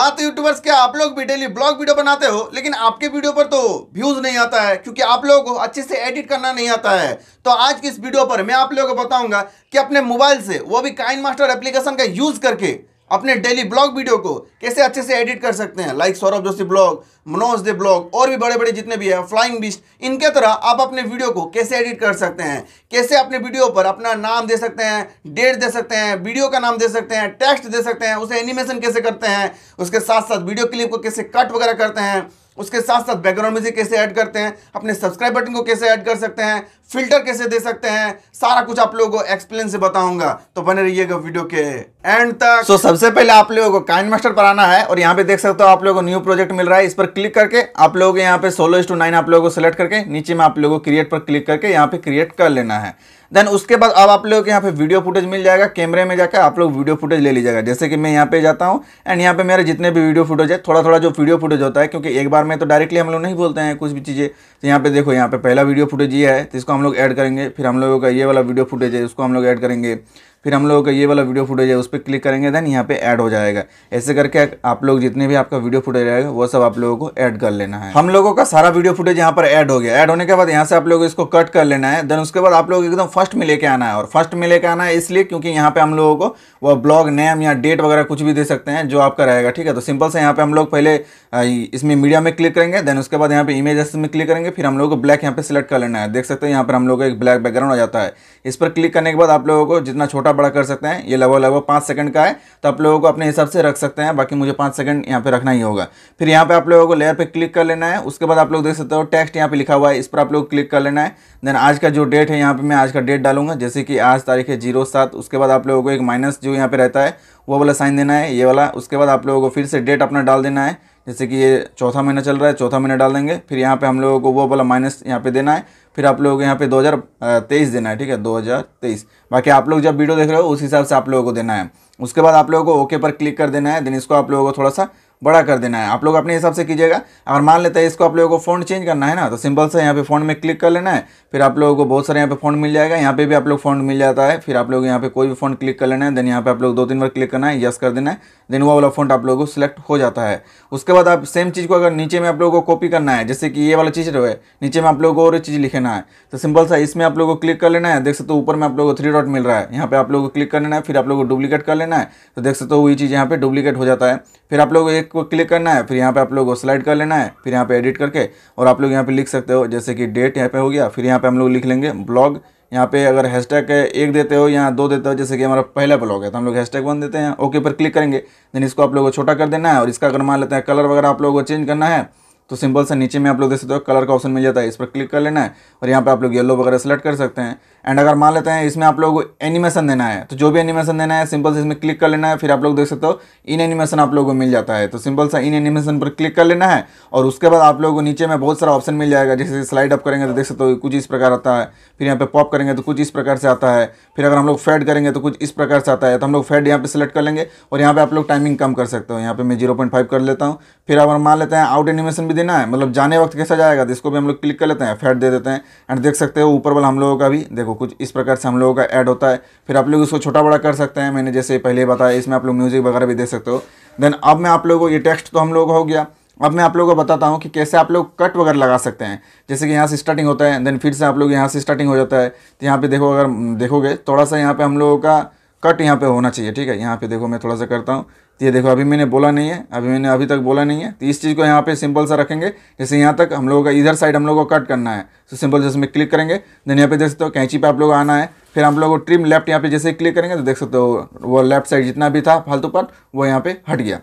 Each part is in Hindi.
बात यूट्यूबर्स तो क्या आप लोग भी डेली ब्लॉग वीडियो बनाते हो लेकिन आपके वीडियो पर तो व्यूज नहीं आता है क्योंकि आप लोगों को अच्छे से एडिट करना नहीं आता है तो आज की इस वीडियो पर मैं आप लोगों को बताऊंगा कि अपने मोबाइल से वो भी काइन मास्टर एप्लीकेशन का यूज करके अपने डेली ब्लॉग वीडियो को कैसे अच्छे से एडिट कर सकते हैं लाइक सौरभ जोशी ब्लॉग मनोज दे ब्लॉग और भी बड़े बड़े जितने भी हैं फ्लाइंग बिस्ट इनके तरह आप अपने वीडियो को कैसे एडिट कर सकते हैं कैसे अपने वीडियो पर अपना नाम दे सकते हैं डेट दे सकते हैं वीडियो का नाम दे सकते हैं टेक्स्ट दे सकते हैं उसे एनिमेशन कैसे करते हैं उसके साथ साथ वीडियो क्लिप को कैसे कट वगैरह करते हैं उसके साथ साथ बैकग्राउंड म्यूजिक कैसे ऐड करते हैं अपने सब्सक्राइब बटन को कैसे ऐड कर सकते हैं फिल्टर कैसे दे सकते हैं सारा कुछ आप लोगों को एक्सप्लेन से बताऊंगा तो बने रहिएगा वीडियो के एंड तक सो so, सबसे पहले आप लोगों को काइन मास्टर पर आना है और यहाँ पे देख सकते हो आप लोगों को न्यू प्रोजेक्ट मिल रहा है इस पर क्लिक करके आप लोगों यहाँ पे सोलो टू नाइन आप लोगों को सिलेक्ट करके नीचे में आप लोगों को क्रिएट पर क्लिक करके यहाँ पे क्रिएट कर लेना है देन उसके बाद अब आप लोगों को यहाँ पे वीडियो फुटेज मिल जाएगा कैमरे में जाकर आप लोग वीडियो फुटेज ले लीजिएगा जैसे कि मैं यहाँ पे जाता हूँ एंड यहाँ पे मेरे जितने भी वीडियो फुटेज है थोड़ा थोड़ा जो वीडियो फुटेज होता है क्योंकि एक बार में तो डायरेक्टली हम लोग नहीं बोलते हैं कुछ भी चीज़ें तो यहाँ पे देखो यहाँ पे पहला वीडियो फुटेज ये है तो इसको हम लोग ऐड करेंगे फिर हम लोगों का ये वाला वीडियो फुटेज है उसको हम लोग ऐड करेंगे फिर हम लोगों का ये वाला वीडियो फुटेज है उस पर क्लिक करेंगे देन यहाँ पे ऐड हो जाएगा ऐसे करके आप लोग जितने भी आपका वीडियो फुटेज रहेगा वो सब आप लोगों को ऐड कर लेना है हम लोगों का सारा वीडियो फुटेज यहाँ पर ऐड हो गया ऐड होने के बाद यहाँ से आप लोग इसको कट कर लेना है देन उसके बाद आप लोग एकदम फर्स्ट में लेके आना है और फर्स्ट में लेके आना है इसलिए क्योंकि यहाँ पे हम लोगों को वह ब्लॉग नेम या डेट वगैरह कुछ भी दे सकते हैं जो आपका रहेगा ठीक है तो सिंपल से यहाँ पे हम लोग पहले इसमें मीडिया में क्लिक करेंगे देन उसके बाद यहाँ पे इमेज में क्लिक करेंगे फिर हम लोग को ब्लैक यहाँ पे सिलेक्ट कर लेना है देख सकते हैं यहाँ पर हम लोग को एक ब्लैक बैकग्राउंड आ जाता है इस पर क्लिक करने के बाद आप लोगों को जितना छोटा छोटा बड़ा कर सकते हैं ये लगभग लगभग पाँच सेकंड का है तो आप लोगों को अपने हिसाब से रख सकते हैं बाकी मुझे पाँच सेकंड यहाँ पे रखना ही होगा फिर यहाँ पे आप लोगों को लेयर पे क्लिक कर लेना है उसके बाद आप लोग देख सकते हो टेक्स्ट यहाँ पे लिखा हुआ है इस पर आप लोग क्लिक कर लेना है देन आज का जो डेट है यहाँ पर मैं आज का डेट डालूंगा जैसे कि आज तारीख है जीरो सात उसके बाद आप लोगों को एक माइनस जो यहाँ पर रहता है वो वाला साइन देना है ये वाला उसके बाद आप लोगों को फिर से डेट अपना डाल देना है जैसे कि ये चौथा महीना चल रहा है चौथा महीना डाल देंगे फिर यहाँ पे हम लोगों को वो वाला माइनस यहाँ पे देना है फिर आप लोगों को यहाँ पे 2023 देना है ठीक है 2023 बाकी आप लोग जब वीडियो देख रहे हो उस हिसाब से आप लोगों को देना है उसके बाद आप लोगों को ओके पर क्लिक कर देना है देन इसको आप लोगों को थोड़ा सा बड़ा कर देना है आप लोग अपने हिसाब से कीजिएगा अगर मान लेते हैं इसको आप लोगों को फोन चेंज करना है ना तो सिंपल से यहाँ पे फोन में क्लिक कर लेना है फिर आप लोगों को बहुत सारे यहाँ पे फोन मिल जाएगा यहाँ पे भी आप लोग फोन मिल जाता है फिर आप लोग यहाँ पे कोई भी फोन क्लिक कर लेना है देन यहाँ पे आप लोग दो तीन बार क्लिक करना है यस कर देना है देन वो वाला फोन आप लोगों को सिलेक्ट हो जाता है उसके बाद आप सेम चीज़ को अगर नीचे में आप लोगों को कॉपी करना है जैसे कि ये वाला चीज़ रहे नीचे में आप लोगों को और चीज़ लिखना है तो सिंपल सा इसमें आप लोगों को क्लिक कर लेना है देख सकते हो ऊपर में आप लोगों को थ्री डॉट मिल रहा है यहाँ पे आप लोगों को क्लिक कर लेना है फिर आप लोगों को डुप्लीकेट कर लेना है तो देख सकते हो वही चीज़ यहाँ पे डुप्लीकेट हो जाता है फिर आप लोग एक को क्लिक करना है फिर यहाँ पे आप लोग को स्लाइड कर लेना है फिर यहाँ पे एडिट करके और आप लोग यहाँ पे लिख सकते हो जैसे कि डेट यहाँ पे हो गया फिर यहाँ पे हम लोग लिख लेंगे ब्लॉग यहाँ पे अगर हैशटैग एक देते हो या दो देते हो जैसे कि हमारा पहला ब्लॉग है तो हम लोग हैशटैग वन देते हैं ओके पर क्लिक करेंगे देन इसको आप लोग को छोटा कर देना है और इसका अगर मान लेते हैं कलर वगैरह आप लोगों को चेंज करना है तो सिंपल से नीचे में आप लोग देख सकते हो कलर का ऑप्शन मिल जाता है इस पर क्लिक कर लेना है और यहाँ पे आप लोग येलो वगैरह सेलेक्ट कर सकते हैं एंड अगर मान लेते हैं इसमें आप लोग एनिमेशन देना है तो जो भी एनिमेशन देना है सिंपल से इसमें क्लिक कर लेना है फिर आप लोग देख सकते हो इन एनिमेशन आप लोगों को मिल जाता है तो सिंपल सा इन एनिमेशन पर क्लिक कर लेना है और उसके बाद आप लोगों को नीचे में बहुत सारा ऑप्शन मिल जाएगा जैसे स्लाइड अप करेंगे तो देख सकते हो कुछ इस प्रकार आता है फिर यहाँ पे पॉप करेंगे तो कुछ इस प्रकार से आता है फिर अगर हम लोग फेड करेंगे तो कुछ इस प्रकार से आता है तो हम लोग फेड यहाँ पर सेलेक्ट कर लेंगे और यहाँ पर आप लोग टाइमिंग कम कर सकते हो यहाँ पे मैं जीरो पॉइंट फाइव कर लेता हूँ फिर अगर मान लेते हैं आउट एनिमेशन भी देना है मतलब जाने वक्त कैसा जाएगा तो इसको भी हम लोग क्लिक कर लेते हैं फेड दे देते हैं एंड देख सकते हो ऊपर वाला हम लोगों का भी देखो देखो कुछ इस प्रकार से हम लोगों का ऐड होता है फिर आप लोग इसको छोटा बड़ा कर सकते हैं मैंने जैसे पहले बताया इसमें आप लोग म्यूज़िक वगैरह भी दे सकते हो देन अब मैं आप लोगों को ये टेक्स्ट तो हम लोग हो गया अब मैं आप लोगों को बताता हूँ कि कैसे आप लोग कट वगैरह लगा सकते हैं जैसे कि यहाँ से स्टार्टिंग होता है देन फिर से आप लोग यहाँ से स्टार्टिंग हो जाता है तो यहाँ पे देखो अगर देखोगे थोड़ा सा यहाँ पर हम लोगों का कट यहाँ पे होना चाहिए ठीक है यहाँ पे देखो मैं थोड़ा सा करता हूँ तो ये देखो अभी मैंने बोला नहीं है अभी मैंने अभी तक बोला नहीं है तो इस चीज़ को यहाँ पे सिंपल सा रखेंगे जैसे यहाँ तक हम लोगों का इधर साइड हम लोगों को कट करना है तो सिंपल जैसे में क्लिक करेंगे देन यहाँ पे देख सकते हो कैंची पे आप लोग आना है फिर हम लोग को ट्रिम लेफ्ट यहाँ पे जैसे क्लिक करेंगे तो देख सकते हो वो लेफ्ट साइड जितना भी था फालतू पार्ट वो यहाँ पे हट गया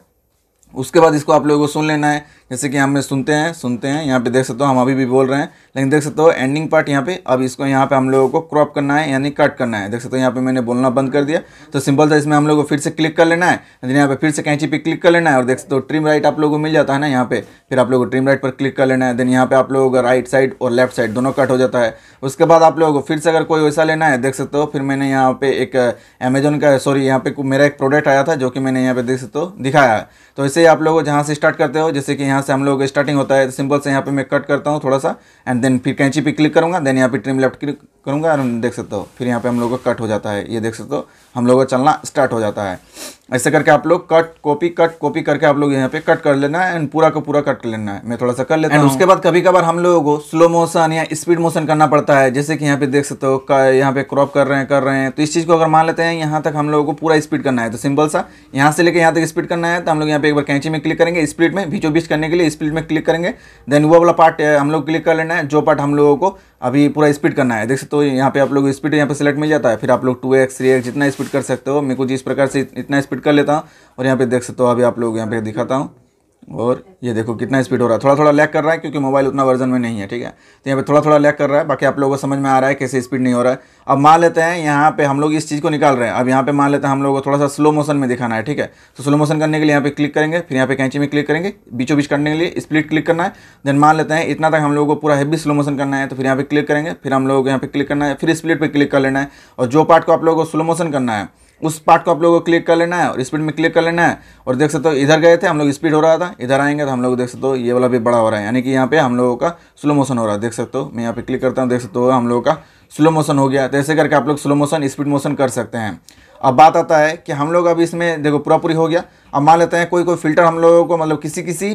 उसके बाद इसको आप लोगों को सुन लेना है जैसे कि हमें सुनते हैं सुनते हैं यहाँ पे देख सकते हो हम अभी भी बोल रहे हैं लेकिन देख सकते हो एंडिंग पार्ट यहाँ पे अब इसको यहाँ पे हम लोगों को क्रॉप करना है यानी कट करना है देख सकते हो यहाँ पे मैंने बोलना बंद कर दिया तो सिंपल था इसमें हम लोग को फिर से क्लिक कर लेना है देन यहाँ पे फिर से कैंची पे क्लिक कर लेना है और देख सकते हो ट्रिम राइट आप लोगों को मिल जाता है ना यहाँ पे फिर आप लोगों को ट्रिम राइट पर क्लिक कर लेना है देन यहाँ पे आप लोगों का राइट साइड और लेफ्ट साइड दोनों कट हो जाता है उसके बाद आप लोगों को फिर से अगर कोई वैसा लेना है देख सकते हो फिर मैंने यहाँ पे एक अमेजोन uh, का सॉरी यहाँ पे मेरा एक प्रोडक्ट आया था जो कि मैंने यहाँ पे देख सकते हो दिखाया है तो ऐसे ही आप लोग जहाँ से स्टार्ट करते हो जैसे कि यहाँ से हम लोग स्टार्टिंग होता है सिंपल से यहाँ पे मैं कट करता हूँ थोड़ा सा एंड देन फिर कैंची पे क्लिक करूँगा देन यहाँ पे ट्रिम लेफ्ट क्लिक करूँगा और देख सकते हो फिर यहाँ पे हम लोग का कट हो जाता है ये देख सकते हो हम लोग का चलना स्टार्ट हो जाता है ऐसे करके आप लोग कट कॉपी कट कॉपी करके आप लोग यहाँ पे कट कर लेना है एंड पूरा का पूरा कट कर लेना है मैं थोड़ा सा कर लेता हूँ उसके बाद कभी कभार हम लोगों को स्लो मोशन या स्पीड मोशन करना पड़ता है जैसे कि यहाँ पे देख सकते हो यहाँ पे क्रॉप कर रहे हैं कर रहे हैं तो इस चीज़ को अगर मान लेते हैं यहाँ तक हम लोगों को पूरा स्पीड करना है तो सिंपल सा यहाँ से लेकर यहाँ तक स्पीड करना है तो हम लोग यहाँ पे एक बार कैंची में क्लिक करेंगे स्पीड में बीचों बीच करने के लिए स्पीड में क्लिक करेंगे देन वो वाला पार्ट हम लोग क्लिक कर लेना है जो पार्ट हम लोगों को अभी पूरा स्पीड करना है देख सकते हो यहाँ पे आप लोग स्पीड यहाँ पे सिलेक्ट मिल जाता है फिर आप लोग टू एक्स थ्री एक्स जितना स्पीड स्पीड कर सकते हो मैं कुछ इस प्रकार से इतना स्पीड कर लेता हूँ और यहाँ पे देख सकते हो अभी आप लोग यहाँ पे दिखाता हूँ और ये देखो कितना स्पीड हो रहा है थोड़ा थोड़ा लैग कर रहा है क्योंकि मोबाइल उतना वर्जन में नहीं है ठीक है तो यहाँ पे थोड़ा थोड़ा लैग कर रहा है बाकी आप लोगों को समझ में आ रहा है कैसे स्पीड नहीं हो रहा है अब मान लेते हैं यहाँ पे हम लोग इस चीज़ को निकाल रहे हैं अब यहाँ पे मान लेते हैं हम लोग को थोड़ा सा स्लो मोशन में दिखाना है ठीक है तो स्लो मोशन करने के लिए यहाँ पे क्लिक करेंगे फिर यहाँ पे कैंची में क्लिक करेंगे बीचों बीच करने के लिए स्प्लिट क्लिक करना है देन मान लेते हैं इतना तक हम लोगों को पूरा हैवी स्लो मोशन करना है तो फिर यहाँ पे क्लिक करेंगे फिर हम लोग यहाँ पे क्लिक करना है फिर स्प्लिट पर क्लिक कर लेना है और जो पार्ट को आप लोगों को स्लो मोशन करना है उस पार्ट को आप लोगों को क्लिक कर लेना है और स्पीड में क्लिक कर लेना है और देख सकते हो इधर गए थे हम लोग स्पीड हो रहा था इधर आएंगे तो हम लोग देख सकते हो ये वाला भी बड़ा हो रहा है यानी कि यहाँ पे हम लोगों का स्लो मोशन हो रहा है देख सकते हो मैं यहाँ पे क्लिक करता हूँ देख सकते हो हम लोगों का स्लो मोशन हो गया तो ऐसे करके आप लोग स्लो मोशन स्पीड मोशन कर सकते हैं अब बात आता है कि हम लोग अब इसमें देखो पूरा पूरी हो गया अब मान लेते हैं कोई कोई फिल्टर हम लोगों को मतलब किसी किसी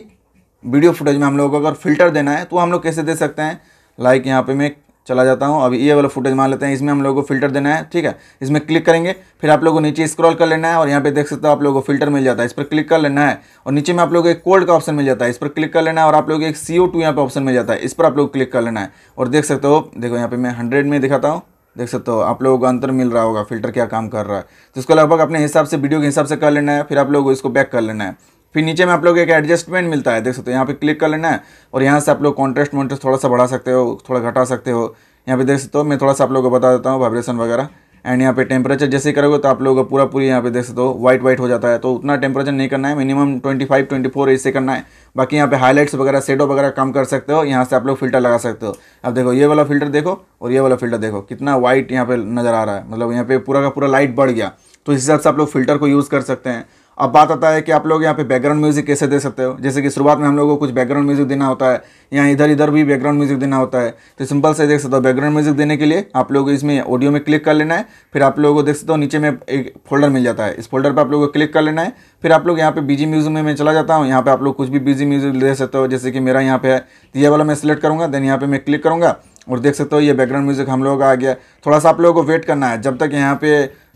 वीडियो फुटेज में हम लोगों को अगर फिल्टर देना है तो हम लोग कैसे दे सकते हैं लाइक यहाँ पे मैं चला जाता हूँ अभी ये वाला फुटेज मान लेते हैं इसमें हम लोगों को फिल्टर देना है ठीक है इसमें क्लिक करेंगे फिर आप लोगों को नीचे स्क्रॉल कर लेना है और यहाँ पे देख सकते हो आप लोगों को फिल्टर मिल जाता है इस पर क्लिक कर लेना है और नीचे में आप लोगों को एक कोल्ड का ऑप्शन मिल जाता है इस पर क्लिक कर लेना है और आप लोगों को एक सी ओ टू यहाँ पर ऑप्शन मिल जाता है इस पर आप लोग क्लिक कर लेना है और देख सकते हो देखो यहाँ पे मैं हंड्रेड में दिखाता हूँ देख सकते हो आप लोगों को अंतर मिल रहा होगा फिल्टर क्या काम कर रहा है तो इसको लगभग अपने हिसाब से वीडियो के हिसाब से कर लेना है फिर आप लोगों को इसको बैक कर लेना है फिर नीचे में आप लोग एक एडजस्टमेंट मिलता है देख सकते हो यहाँ पे क्लिक कर लेना है और यहाँ से आप लोग कॉन्ट्रेस्ट वॉन्ट्रेस्ट थोड़ा सा बढ़ा सकते हो थोड़ा घटा सकते हो यहाँ पे देख सकते हो मैं थोड़ा सा आप लोगों को बता देता हूँ वाइब्रेशन वगैरह एंड यहाँ पे टेम्परेचर जैसे करोगे तो आप लोगों का पूरा पूरी यहाँ पे देख सकते हो वाइट वाइट हो जाता है तो उतना टेम्परेचर नहीं करना है मिनिमम ट्वेंटी फोर इससे करना है बाकी यहाँ पे हाईलाइट्स वगैरह सेडो वगैरह कम कर सकते हो यहाँ से आप लोग फिल्टर लगा सकते हो अब देखो ये वाला फिल्टर देखो और ये वाला फिल्टर देखो कितना वाइट यहाँ पे नज़र आ रहा है मतलब यहाँ पे पूरा का पूरा लाइट बढ़ गया तो इस हिसाब से आप लोग फिल्टर को यूज़ कर सकते हैं अब बात आता है कि आप लोग यहाँ पे बैकग्राउंड म्यूज़िक कैसे दे सकते हो जैसे कि शुरुआत में हम लोगों को कुछ बैकग्राउंड म्यूज़िक देना होता है या इधर इधर भी बैकग्राउंड म्यूज़िक देना होता है तो सिंपल से देख सकते हो बैकग्राउंड म्यूज़िक देने के लिए आप लोग इसमें ऑडियो में क्लिक कर लेना है फिर आप लोगों को देख सकते हो नीचे में एक फोल्डर मिल जाता है इस फोल्डर पर आप लोगों को क्लिक कर लेना है फिर आप लोग यहाँ पे बीजी म्यूज़िक में मैं चला जाता हूँ यहाँ पे आप लोग कुछ भी बीजी म्यूज़िक दे सकते हो जैसे कि मेरा यहाँ पे है तो ये वाला मैं सिलेक्ट करूँगा देन यहाँ पे मैं क्लिक करूँगा और देख सकते हो ये बैकग्राउंड म्यूज़िक हम लोगों का आ गया थोड़ा सा आप लोगों को वेट करना है जब तक यहाँ पे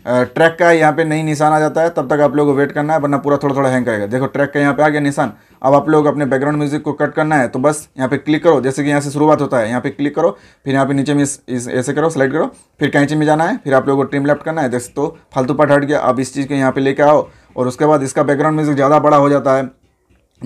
ट्रैक का यहाँ पे नहीं निशान आ जाता है तब तक आप लोगों को वेट करना है वरना पूरा थोड़ा थोड़ा हैंग करेगा देखो ट्रैक का यहाँ पे आ गया निशान अब आप लोग अपने बैकग्राउंड म्यूजिक को कट करना है तो बस यहाँ पे क्लिक करो जैसे कि यहाँ से शुरुआत होता है यहाँ पे क्लिक करो फिर यहाँ पे नीचे में ऐसे करो सेलेक्ट करो फिर कैंची में जाना है फिर आप लोगों को ट्रिम लेफ्ट करना है जैसे तो फालतू पार्ट हट गया अब इस चीज़ को यहाँ पे लेके आओ और उसके बाद इसका बैकग्राउंड म्यूजिक ज़्यादा बड़ा हो जाता है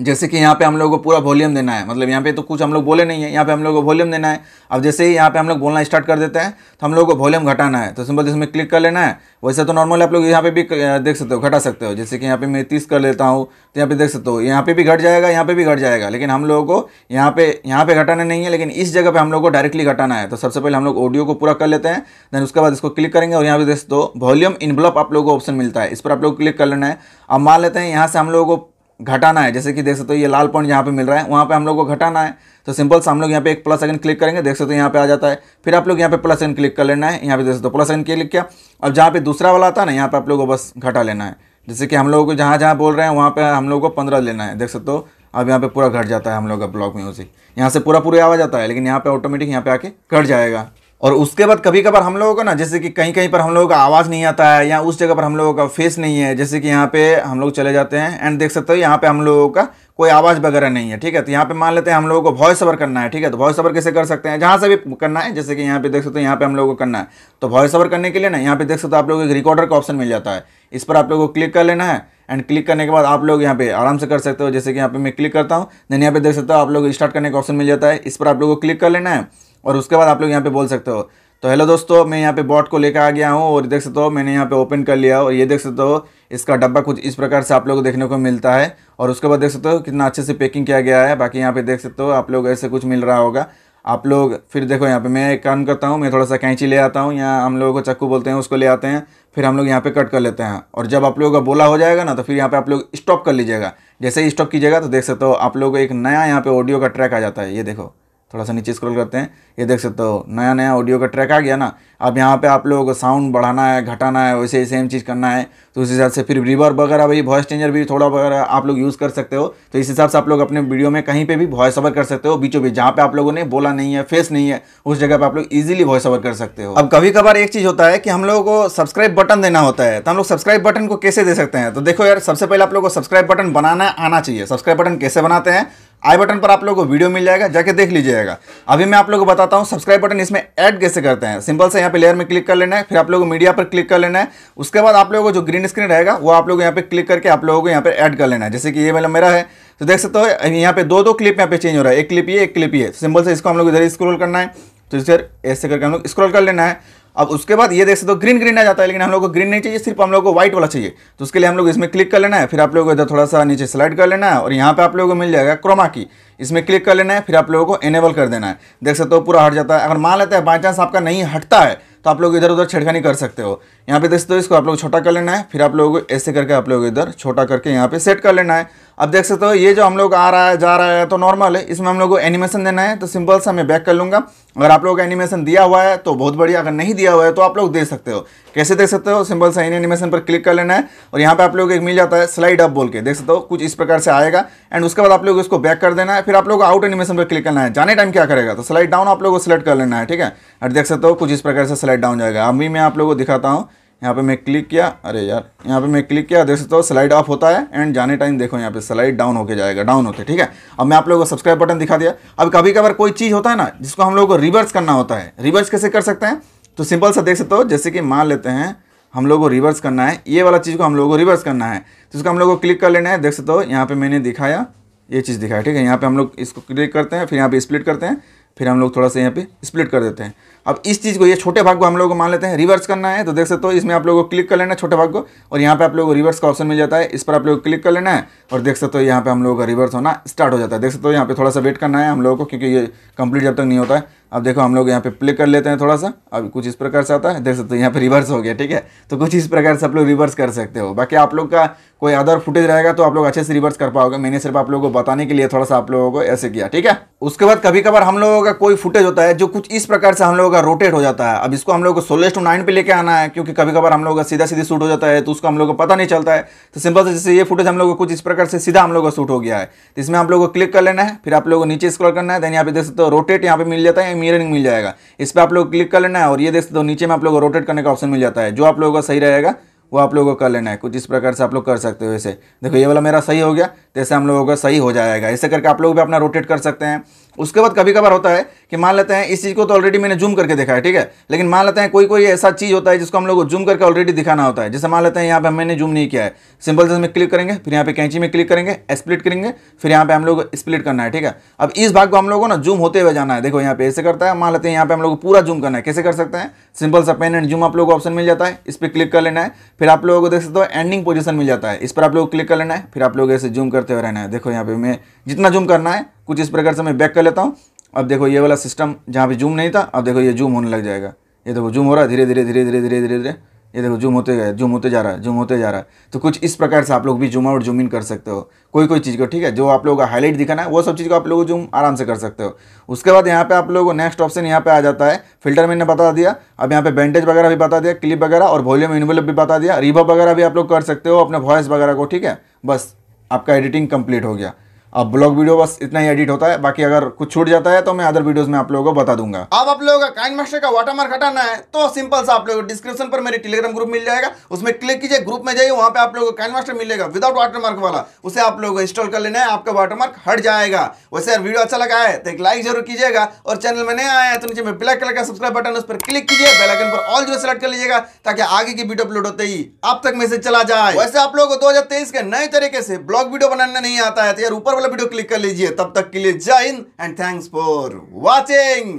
जैसे कि यहाँ पे हम लोग को पूरा वॉल्यूम देना है मतलब यहाँ पे तो कुछ हम लोग बोले नहीं है यहाँ पे हम लोग को वॉल्यूम देना है अब जैसे ही यहाँ पे हम लोग बोलना स्टार्ट कर देते हैं तो हम लोग को वॉल्यूम घटाना है तो सिंपल इसमें क्लिक कर लेना है वैसे तो नॉर्मल आप लोग यहाँ पे भी देख सकते हो घटा सकते हो जैसे कि यहाँ पे मैं तीस कर लेता हूँ तो यहाँ पे देख सकते हो यहाँ पे भी घट जाएगा यहाँ पे भी घट जाएगा लेकिन हम लोगों को यहाँ पे यहाँ पे घटाना नहीं है लेकिन इस जगह पे हम लोग को डायरेक्टली घटाना है तो सबसे पहले हम लोग ऑडियो को पूरा कर लेते हैं देन उसके बाद इसको क्लिक करेंगे और यहाँ पे देख सकते हो वॉल्यूम इनवलप आप लोगों को ऑप्शन मिलता है इस पर आप लोग क्लिक कर लेना है अब मान लेते हैं यहाँ से हम लोगों को घटाना है जैसे कि देख सकते हो तो ये लाल पॉइंट यहाँ पे मिल रहा है वहाँ पे हम लोग को घटाना है तो सिंपल से हम लोग यहाँ पे एक प्लस सेकंड क्लिक करेंगे देख सकते हो तो यहाँ पे आ जाता है फिर आप लोग यहाँ पे प्लस सेकंड क्लिक कर लेना है यहाँ पे देख सकते हो तो प्लस सेकंड क्लिक किया अब जहाँ पे दूसरा वाला आता है ना यहाँ पर आप लोग को बस घटा लेना है जैसे कि हम लोगों को जहाँ जहाँ बोल रहे हैं वहाँ पर हम लोग को पंद्रह लेना है देख सकते हो अब यहाँ पे पूरा घट जाता है हम लोग का ब्लॉक म्यूजिक यहाँ से पूरा पूरा आवाज आता है लेकिन यहाँ पे ऑटोमेटिक यहाँ पे आके घट जाएगा और उसके बाद कभी कभार हम लोगों को ना जैसे कि कहीं कहीं पर हम लोगों का आवाज़ नहीं आता है या उस जगह पर हम लोगों का फेस नहीं है जैसे कि यहाँ पे हम लोग चले जाते हैं एंड देख सकते हो यहाँ पे हम लोगों का कोई आवाज़ वगैरह नहीं है ठीक है तो यहाँ पे मान लेते हैं हम लोगों को वॉइस ओवर करना है ठीक है तो वॉइस ओवर कैसे कर सकते हैं जहाँ से भी करना है जैसे कि यहाँ पे देख सकते हो यहाँ पे हम लोगों को करना है तो वॉइस ओवर करने के लिए ना यहाँ पे देख सकते हो आप लोगों को एक रिकॉर्डर का ऑप्शन मिल जाता है इस पर आप लोगों को क्लिक कर लेना है एंड क्लिक करने के बाद आप लोग यहाँ पे आराम से कर सकते हो जैसे कि यहाँ पे मैं क्लिक करता हूँ देन यहाँ पे देख सकते हो आप लोग स्टार्ट करने का ऑप्शन मिल जाता है इस पर आप लोगों को क्लिक कर लेना है और उसके बाद आप लोग यहाँ पे बोल सकते हो तो हेलो दोस्तों मैं यहाँ पे बॉट को लेकर आ गया हूँ और देख सकते हो मैंने यहाँ पे ओपन कर लिया और ये देख सकते हो इसका डब्बा कुछ इस प्रकार से आप लोग को देखने को मिलता है और उसके बाद देख सकते हो कितना अच्छे से पैकिंग किया गया है बाकी यहाँ पे देख सकते हो आप लोग ऐसे कुछ मिल रहा होगा आप लोग फिर देखो यहाँ पे मैं एक काम करता हूँ मैं थोड़ा सा कैंची ले आता हूँ यहाँ हम लोगों को चक्कू बोलते हैं उसको ले आते हैं फिर हम लोग यहाँ पे कट कर लेते हैं और जब आप लोगों का बोला हो जाएगा ना तो फिर यहाँ पे आप लोग स्टॉप कर लीजिएगा जैसे ही स्टॉप कीजिएगा तो देख सकते हो आप लोगों को एक नया यहाँ पे ऑडियो का ट्रैक आ जाता है ये देखो थोड़ा सा नीचे स्क्रॉल करते हैं ये देख सकते हो नया नया ऑडियो का ट्रैक आ गया ना अब यहाँ पे आप लोगों को साउंड बढ़ाना है घटाना है वैसे ही सेम चीज़ करना है तो उस हिसाब से फिर रिवर वगैरह भाई वॉइस चेंजर भी थोड़ा वगैरह आप लोग यूज़ कर सकते हो तो इस हिसाब से आप लोग अपने वीडियो में कहीं पर भी वॉइस ओवर कर सकते हो बीचों बीच जहाँ पे आप लोगों ने बोला नहीं है फेस नहीं है उस जगह पर आप लोग ईजिली वॉइस ओवर कर सकते हो अब कभी कभार एक चीज़ होता है कि हम लोगों को सब्सक्राइब बटन देना होता है तो हम लोग सब्सक्राइब बटन को कैसे दे सकते हैं तो देखो यार सबसे पहले आप लोग को सब्सक्राइब बटन बनाना आना चाहिए सब्सक्राइब बटन कैसे बनाते हैं आई बटन पर आप लोगों को वीडियो मिल जाएगा जाके देख लीजिएगा अभी मैं आप लोगों को बताता हूँ सब्सक्राइब बटन इसमें ऐड कैसे करते हैं सिंपल से यहाँ पे लेयर में क्लिक कर लेना है फिर आप लोगों को मीडिया पर क्लिक कर लेना है उसके बाद आप लोगों को जो ग्रीन स्क्रीन रहेगा वो आप लोग यहाँ पे क्लिक करके आप लोगों को यहाँ पर ऐड कर लेना है जैसे कि ये मतलब मेरा है तो देख सकते हो यहाँ पे दो दो क्लिप यहाँ पे चेंज हो रहा है एक क्लिप ये एक क्लिप ये सिंपल से इसको हम लोग इधर स्क्रोल करना है तो इधर ऐसे करके हम लोग स्क्रोल कर लेना है अब उसके बाद ये देख सकते हो ग्रीन ग्रीन आ जाता है लेकिन हम लोग को ग्रीन नहीं चाहिए सिर्फ हम लोग को व्हाइट वाला चाहिए तो उसके लिए हम लोग इसमें क्लिक कर लेना है फिर आप लोगों को इधर थोड़ा सा नीचे सेलेक्ट कर लेना है और यहाँ पे आप लोगों को मिल जाएगा क्रोमा की इसमें क्लिक कर लेना है फिर आप लोगों को एनेबल कर देना है देख सकते हो पूरा हट जाता है अगर मान लेते हैं बाई चांस आपका नहीं हटता है तो आप लोग इधर उधर छिड़खानी कर सकते हो यहाँ पे देख सकते हो इसको आप लोग छोटा कर लेना है फिर आप लोगों को ऐसे करके आप लोग इधर छोटा करके यहाँ पे सेट कर लेना है अब देख सकते हो ये जो हम लोग आ रहा है जा रहा है तो नॉर्मल है इसमें हम लोग को एनिमेशन देना है तो सिंपल सा मैं बैक कर लूँगा अगर आप लोग का एनिमेशन दिया हुआ है तो बहुत बढ़िया अगर नहीं दिया हुआ है तो आप लोग दे सकते हो कैसे देख सकते हो सिंपल सा इन एनिमेशन पर क्लिक कर लेना है और यहाँ पर आप लोग एक मिल जाता है स्लाइड अप बोल के देख सकते हो कुछ इस प्रकार से आएगा एंड उसके बाद आप लोग इसको बैक कर देना है फिर आप लोग आउट एनिमेशन पर क्लिक करना है जाने टाइम क्या करेगा तो स्लाइड डाउन आप लोग को सिलेक्ट कर लेना है ठीक है और देख सकते हो कुछ इस प्रकार से स्लाइड डाउन जाएगा अभी मैं आप लोग को दिखाता हूँ यहाँ पे मैं क्लिक किया अरे यार यहाँ पे मैं क्लिक किया देख सकते हो स्लाइड ऑफ होता है एंड जाने टाइम देखो यहाँ पे स्लाइड डाउन होके जाएगा डाउन होते ठीक है अब मैं आप लोगों को सब्सक्राइब बटन दिखा दिया अब कभी कभार कोई चीज़ होता है ना जिसको हम लोग को रिवर्स करना होता है रिवर्स कैसे कर सकते हैं तो सिंपल सा देख सकते हो जैसे कि मान लेते हैं हम लोग को रिवर्स करना है ये वाला चीज़ को हम लोग को रिवर्स करना है तो उसका हम लोग को क्लिक कर लेना है देख सकते हो यहाँ पर मैंने दिखाया ये चीज़ दिखाया ठीक है यहाँ पे हम लोग इसको क्लिक करते हैं फिर यहाँ पर स्प्लिट करते हैं फिर हम लोग थोड़ा सा यहाँ पे स्प्लिट कर देते हैं अब इस चीज़ को ये छोटे भाग को हम लोग को मान लेते हैं रिवर्स करना है तो देख सकते हो इसमें आप लोगों को क्लिक कर लेना है छोटे भाग को और यहाँ पे आप लोगों को रिवर्स का ऑप्शन मिल जाता है इस पर आप लोग क्लिक कर लेना है और देख सकते हो यहाँ पे हम लोगों का रिवर्स होना स्टार्ट हो जाता है देख सकते हो यहाँ पे थोड़ा सा वेट करना है हम लोगों को क्योंकि ये कंप्लीट जब तक नहीं होता है अब देखो हम लोग यहाँ पे प्ले कर लेते हैं थोड़ा सा अब कुछ इस प्रकार से आता है देख सकते हो यहाँ पे रिवर्स हो गया ठीक है तो कुछ इस प्रकार से आप लोग रिवर्स कर सकते हो बाकी आप लोग का कोई अदर फुटेज रहेगा तो आप लोग अच्छे से रिवर्स कर पाओगे मैंने सिर्फ आप लोगों को बताने के लिए थोड़ा सा आप लोगों को ऐसे किया ठीक है उसके बाद कभी कभार हम लोगों का कोई फुटेज होता है जो कुछ इस प्रकार से हम लोगों का रोटेट हो जाता है अब इसको हम लोग को सोलह टू नाइन पे लेके आना है क्योंकि कभी कभार हम लोग का सीधा सीधे शूट हो जाता है तो उसको हम लोग को पता नहीं चलता है तो सिंपल से जैसे ये फुटेज हम लोग को कुछ इस प्रकार से सीधा हम लोग का शूट हो गया है तो इसमें आप लोग को क्लिक कर लेना है फिर आप लोग को नीचे स्क्रॉल करना है देन यहाँ पे देख सकते हो रोटेट यहाँ पे मिल जाता है मिररिंग मिल जाएगा इस पर आप लोग क्लिक कर लेना है और ये देख सकते हो नीचे में आप लोग को रोटेट करने का ऑप्शन मिल जाता है जो आप लोगों का सही रहेगा वो आप लोगों को कर लेना है कुछ इस प्रकार से आप लोग कर सकते हो इसे देखो ये वाला मेरा सही हो गया तो ऐसे हम लोगों का सही हो जाएगा ऐसे करके आप लोग भी अपना रोटेट कर सकते हैं उसके बाद कभी कभार होता है कि मान लेते हैं इस चीज़ को तो ऑलरेडी मैंने जूम करके देखा है ठीक है लेकिन मान लेते हैं कोई कोई ऐसा चीज़ होता है जिसको हम लोग को जूम करके ऑलरेडी दिखाना होता है जैसे मान लेते हैं यहाँ पे मैंने जूम नहीं किया है सिंपल से हमें क्लिक करेंगे फिर यहाँ पे कैंची में क्लिक करेंगे स्प्लिट करेंगे फिर यहाँ पे हम लोग स्प्लिट करना है ठीक है अब इस भाग को हम लोगों को ना जूम होते हुए जाना है देखो यहाँ पे ऐसे करता है मान लेते हैं यहाँ पे हम लोग पूरा जूम करना है कैसे कर सकते हैं सिंपल सा पेन एंड जूम आप लोग को ऑप्शन मिल जाता है इस पर क्लिक कर लेना है फिर आप लोगों को देख सकते हो एंडिंग पोजिशन मिल जाता है इस पर आप लोग क्लिक कर लेना है फिर आप लोग ऐसे जूम करते हुए रहना है देखो यहाँ पे मैं जितना जूम करना है कुछ इस प्रकार से मैं बैक कर लेता हूँ अब देखो ये वाला सिस्टम जहाँ पे जूम नहीं था अब देखो ये जूम होने लग जाएगा ये देखो जूम हो रहा है धीरे धीरे धीरे धीरे धीरे धीरे धीरे ये देखो जूम होते गए जूम होते जा रहा है जूम होते जा रहा है तो कुछ इस प्रकार से आप लोग भी जूम आउट जूम इन कर सकते हो कोई कोई चीज़ को ठीक है जो आप लोगों का हाईलाइट दिखाना है वो सब चीज़ को आप लोग जूम आराम से कर सकते हो उसके बाद यहाँ पे आप लोगों को नेक्स्ट ऑप्शन यहाँ पे आ जाता है फिल्टर मैंने बता दिया अब यहाँ पे बैंडेज वगैरह भी बता दिया क्लिप वगैरह और वॉल्यूम इन्वेलप भी बता दिया रिबा वगैरह भी आप लोग कर सकते हो अपने वॉइस वगैरह को ठीक है बस आपका एडिटिंग कंप्लीट हो गया अब ब्लॉग वीडियो बस इतना ही एडिट होता है बाकी अगर कुछ छूट जाता है तो मैं अदर वीडियोस में आप लोगों को बता दूंगा अब आप लोगों का काइन मास्टर का वाटर मार्क हटाना है तो सिंपल सा आप लोगों को डिस्क्रिप्शन पर मेरे टेलीग्राम ग्रुप मिल जाएगा उसमें क्लिक कीजिए ग्रुप में जाइए वहां पे आप लोगों को काइन मास्टर मिलेगा विदाउट वाटर मार्क वाला उसे आप लोगों को इंस्टॉल कर लेना है आपका वाटर मार्क हट जाएगा वैसे अगर वीडियो अच्छा लगा है तो एक लाइक जरूर कीजिएगा और चैनल में नया आया तो नीचे में ब्लैक कलर का सब्सक्राइब बटन उस पर क्लिक कीजिए बेलाइकन पर ऑल जो सेलेक्ट कर लीजिएगा ताकि आगे की वीडियो अपलोड होते ही आप तक मैसेज चला जाए वैसे आप लोगों को दो के नए तरीके से ब्लॉग वीडियो बनाने नहीं आता है तो यार ऊपर वाला वीडियो क्लिक कर लीजिए तब तक के लिए Jai Hind and thanks for watching